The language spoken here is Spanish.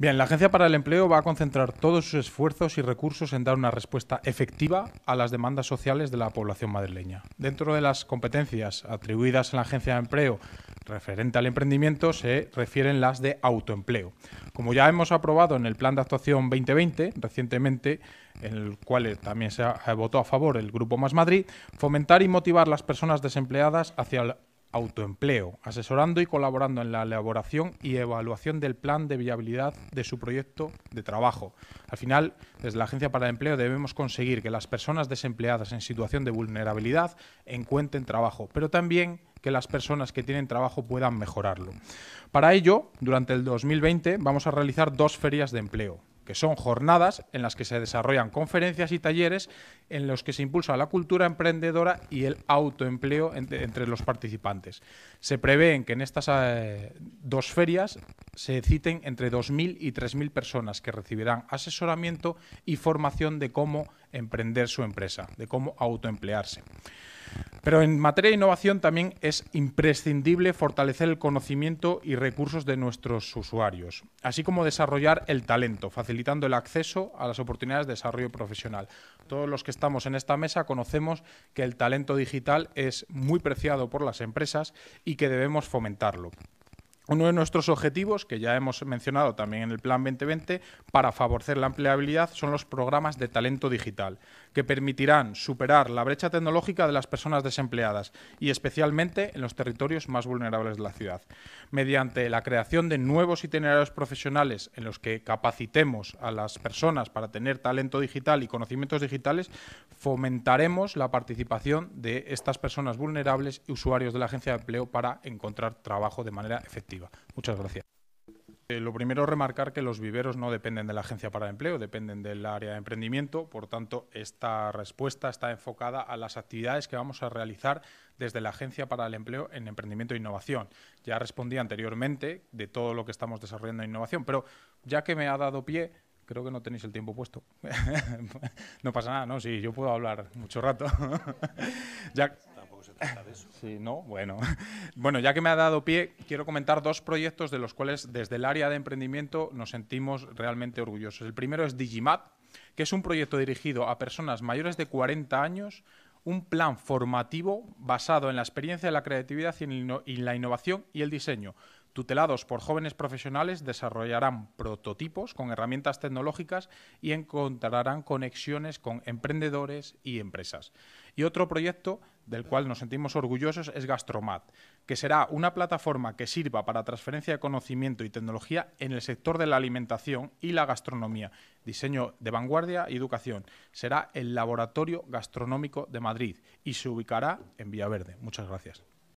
Bien, la Agencia para el Empleo va a concentrar todos sus esfuerzos y recursos en dar una respuesta efectiva a las demandas sociales de la población madrileña. Dentro de las competencias atribuidas a la Agencia de Empleo referente al emprendimiento se refieren las de autoempleo. Como ya hemos aprobado en el Plan de Actuación 2020, recientemente, en el cual eh, también se votó a favor el Grupo Más Madrid, fomentar y motivar las personas desempleadas hacia autoempleo, asesorando y colaborando en la elaboración y evaluación del plan de viabilidad de su proyecto de trabajo. Al final, desde la Agencia para el Empleo debemos conseguir que las personas desempleadas en situación de vulnerabilidad encuentren trabajo, pero también que las personas que tienen trabajo puedan mejorarlo. Para ello, durante el 2020 vamos a realizar dos ferias de empleo, que son jornadas en las que se desarrollan conferencias y talleres en los que se impulsa la cultura emprendedora y el autoempleo entre, los participantes. Se prevén que en estas eh, dos ferias se citen entre 2.000 y 3.000 personas que recibirán asesoramiento y formación de cómo emprender su empresa, de cómo autoemplearse. Pero en materia de innovación también es imprescindible fortalecer el conocimiento y recursos de nuestros usuarios, así como desarrollar el talento, facilitando el acceso a las oportunidades de desarrollo profesional. Todos los que estamos en esta mesa conocemos que el talento digital es muy preciado por las empresas y que debemos fomentarlo. Uno de nuestros objetivos, que ya hemos mencionado también en el Plan 2020, para favorecer la empleabilidad son los programas de talento digital, que permitirán superar la brecha tecnológica de las personas desempleadas y especialmente en los territorios más vulnerables de la ciudad, mediante la creación de nuevos itinerarios profesionales en los que capacitemos a las personas para tener talento digital y conocimientos digitales, fomentaremos la participación de estas personas vulnerables y usuarios de la agencia de empleo para encontrar trabajo de manera efectiva. Muchas gracias. Eh, lo primero es remarcar que los viveros no dependen de la Agencia para el Empleo, dependen del área de emprendimiento. Por tanto, esta respuesta está enfocada a las actividades que vamos a realizar desde la Agencia para el Empleo en Emprendimiento e Innovación. Ya respondí anteriormente de todo lo que estamos desarrollando en innovación, pero ya que me ha dado pie, creo que no tenéis el tiempo puesto. no pasa nada, ¿no? Sí, yo puedo hablar mucho rato. Sí, no, bueno. Bueno, ya que me ha dado pie, quiero comentar dos proyectos de los cuales desde el área de emprendimiento nos sentimos realmente orgullosos. El primero es Digimap, que es un proyecto dirigido a personas mayores de 40 años, un plan formativo basado en la experiencia, la creatividad y la innovación y el diseño tutelados por jóvenes profesionales, desarrollarán prototipos con herramientas tecnológicas y encontrarán conexiones con emprendedores y empresas. Y otro proyecto del cual nos sentimos orgullosos es Gastromat, que será una plataforma que sirva para transferencia de conocimiento y tecnología en el sector de la alimentación y la gastronomía, diseño de vanguardia y educación. Será el Laboratorio Gastronómico de Madrid y se ubicará en Vía Verde. Muchas gracias.